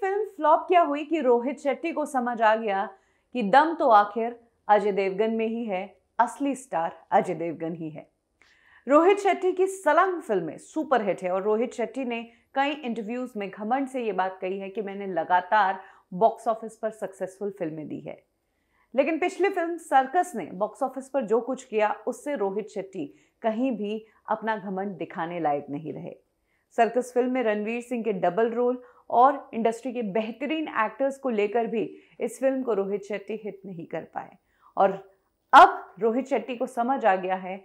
film flop क्या हुई कि रोहित शेट्टी को समझ आ गया कि दम तो आखिर अजय देवगन में ही है असली स्टार अजय देवगन ही है रोहित शेट्टी की सलंग फिल्में सुपरहिट है और रोहित शेट्टी ने कई इंटरव्यूज में घमंड से ये बात कही है कि मैंने लगातार बॉक्स ऑफिस पर सक्सेसफुल फिल्में दी है लेकिन पिछली फिल्म सर्कस ने बॉक्स ऑफिस पर जो कुछ किया उससे रोहित शेट्टी कहीं भी अपना घमंड दिखाने लायक नहीं रहे सर्कस फिल्म में रणवीर सिंह के डबल रोल और इंडस्ट्री के बेहतरीन एक्टर्स को लेकर भी इस फिल्म को रोहित शेट्टी हिट नहीं कर पाए और अब रोहित शेट्टी को समझ आ गया है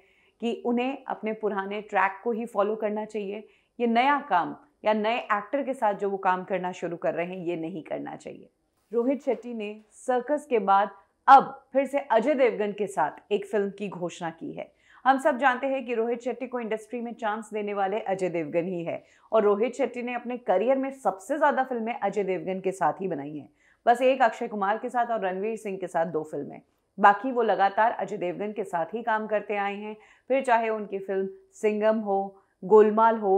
कि उन्हें अपने पुराने ट्रैक को ही फॉलो करना चाहिए ये नया काम या नए एक्टर के साथ जो वो काम करना शुरू कर रहे हैं ये नहीं करना चाहिए रोहित शेट्टी ने सर्कस के बाद अब फिर से अजय देवगन के साथ एक फिल्म की घोषणा की है हम सब जानते हैं कि रोहित शेट्टी को इंडस्ट्री में चांस देने वाले अजय देवगन ही है और रोहित शेट्टी ने अपने करियर में सबसे ज़्यादा फिल्में अजय देवगन के साथ ही बनाई हैं बस एक अक्षय कुमार के साथ और रणवीर सिंह के साथ दो फिल्में बाकी वो लगातार अजय देवगन के साथ ही काम करते आए हैं फिर चाहे उनकी फिल्म सिंगम हो गोलमाल हो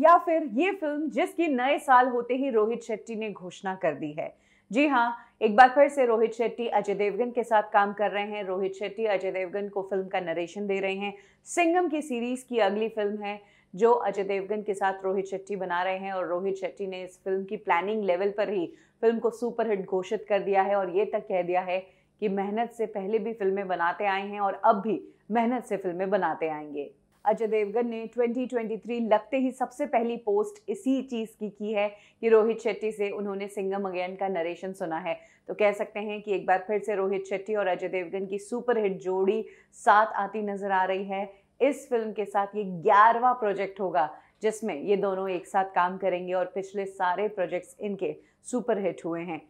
या फिर ये फिल्म जिसकी नए साल होते ही रोहित शेट्टी ने घोषणा कर दी है जी हाँ एक बार फिर से रोहित शेट्टी अजय देवगन के साथ काम कर रहे हैं रोहित शेट्टी अजय देवगन को फिल्म का नरेशन दे रहे हैं सिंगम की सीरीज की अगली फिल्म है जो अजय देवगन के साथ रोहित शेट्टी बना रहे हैं और रोहित शेट्टी ने इस फिल्म की प्लानिंग लेवल पर ही फिल्म को सुपरहिट घोषित कर दिया है और ये तक कह दिया है कि मेहनत से पहले भी फिल्में बनाते आए हैं और अब भी मेहनत से फिल्में बनाते आएंगे अजय देवगन ने 2023 लगते ही सबसे पहली पोस्ट इसी चीज़ की की है कि रोहित शेट्टी से उन्होंने सिंगम अगेन का नरेशन सुना है तो कह सकते हैं कि एक बार फिर से रोहित शेट्टी और अजय देवगन की सुपरहिट जोड़ी साथ आती नजर आ रही है इस फिल्म के साथ ये ग्यारहवा प्रोजेक्ट होगा जिसमें ये दोनों एक साथ काम करेंगे और पिछले सारे प्रोजेक्ट्स इनके सुपरहिट हुए हैं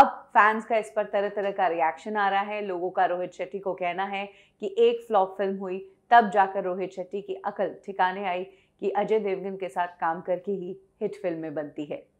अब फैंस का इस पर तरह तरह का रिएक्शन आ रहा है लोगों का रोहित शेट्टी को कहना है कि एक फ्लॉप फिल्म हुई तब जाकर रोहित शेट्टी की अकल ठिकाने आई कि अजय देवगन के साथ काम करके ही हिट फिल्में बनती है